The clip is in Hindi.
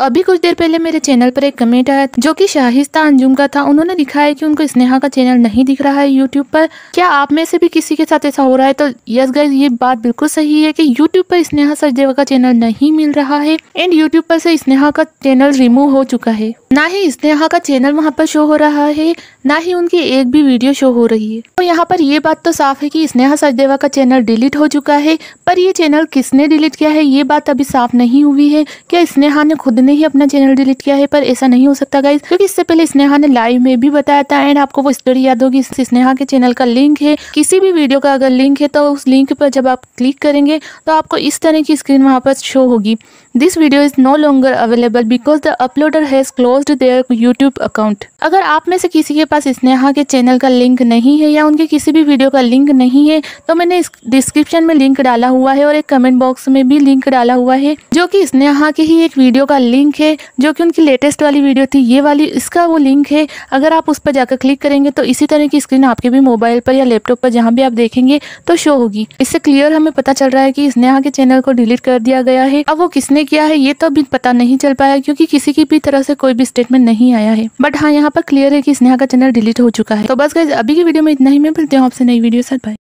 अभी कुछ देर पहले मेरे चैनल पर एक कमेंट आया जो कि शाहिस्ता अंजुम का था उन्होंने लिखा है कि उनको स्नेहा का चैनल नहीं दिख रहा है यूट्यूब पर क्या आप में से भी किसी के साथ ऐसा हो रहा है तो यस गाइज ये बात बिल्कुल सही है कि यूट्यूब पर स्नेहा सचदेवा का चैनल नहीं मिल रहा है एंड यूट्यूब पर से स्नेहा का चैनल रिमूव हो चुका है ना ही स्नेहा का चैनल वहाँ पर शो हो रहा है ना ही उनकी एक भी वीडियो शो हो रही है तो यहाँ पर ये बात तो साफ है कि स्नेहा सचदेवा का चैनल डिलीट हो चुका है पर ये चैनल किसने डिलीट किया है ये बात अभी साफ नहीं हुई है क्या स्नेहा ने खुद ने ने ही अपना चैनल डिलीट किया है पर ऐसा नहीं हो सकता गाइज क्योंकि इससे पहले स्नेहा ने लाइव में भी बताया था एंड आपको वो स्टोरी याद होगी स्नेहा के चैनल का लिंक है किसी भी वीडियो का अगर लिंक है तो उस लिंक पर जब आप क्लिक करेंगे तो आपको इस तरह की स्क्रीन वहाँ पर शो होगी this video is no longer available because the uploader has close their YouTube account अगर आप में से किसी के पास स्नेहा के चैनल का लिंक नहीं है या उनके किसी भी वीडियो का लिंक नहीं है तो मैंने इस डिस्क्रिप्शन में लिंक डाला हुआ है और एक कमेंट बॉक्स में भी लिंक डाला हुआ है जो कि स्नेहा के ही एक वीडियो का लिंक है जो कि उनकी लेटेस्ट वाली वीडियो थी ये वाली इसका वो लिंक है अगर आप उस पर जाकर क्लिक करेंगे तो इसी तरह की स्क्रीन आपके भी मोबाइल पर या लैपटॉप पर जहाँ भी आप देखेंगे तो शो होगी इससे क्लियर हमें पता चल रहा है कि स्नेहा के चैनल को डिलीट कर दिया गया है अब वो किसने किया है ये तो अभी पता नहीं चल पाया क्योंकि किसी की भी तरह से कोई भी स्टेटमेंट नहीं आया है बट हाँ यहाँ पर क्लियर है कि स्नेहा का चैनल डिलीट हो चुका है तो बस गए अभी की वीडियो में इतना ही मैं मिलती हूँ आपसे नई वीडियो सर बाय